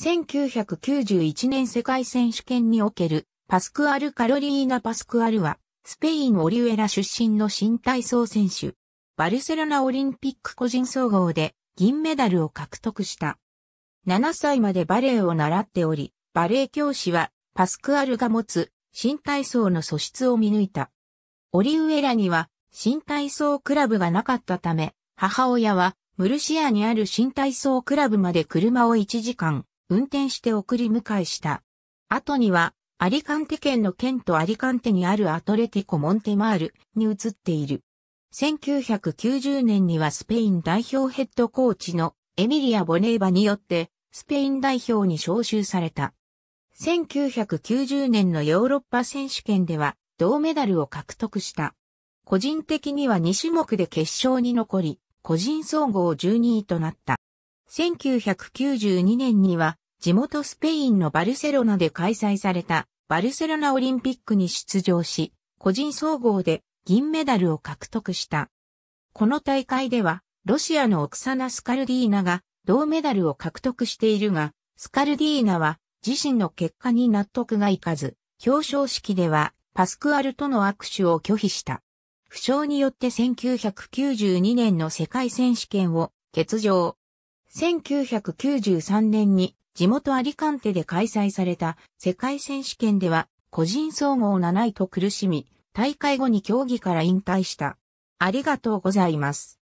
1991年世界選手権におけるパスクアル・カロリーナ・パスクアルは、スペイン・オリュエラ出身の新体操選手。バルセロナオリンピック個人総合で銀メダルを獲得した。7歳までバレエを習っており、バレエ教師はパスクアルが持つ新体操の素質を見抜いた。オリウエラには新体操クラブがなかったため、母親はムルシアにある新体操クラブまで車を1時間運転して送り迎えした。後には、アリカンテ県の県とアリカンテにあるアトレティコ・モンテマールに移っている。1990年にはスペイン代表ヘッドコーチのエミリア・ボネーバによってスペイン代表に招集された。1990年のヨーロッパ選手権では銅メダルを獲得した。個人的には2種目で決勝に残り、個人総合12位となった。1992年には地元スペインのバルセロナで開催されたバルセロナオリンピックに出場し、個人総合で銀メダルを獲得した。この大会では、ロシアのオクサナ・スカルディーナが銅メダルを獲得しているが、スカルディーナは自身の結果に納得がいかず、表彰式ではパスクアルとの握手を拒否した。負傷によって1992年の世界選手権を欠場。1993年に地元アリカンテで開催された世界選手権では個人総合7位と苦しみ、大会後に競技から引退した。ありがとうございます。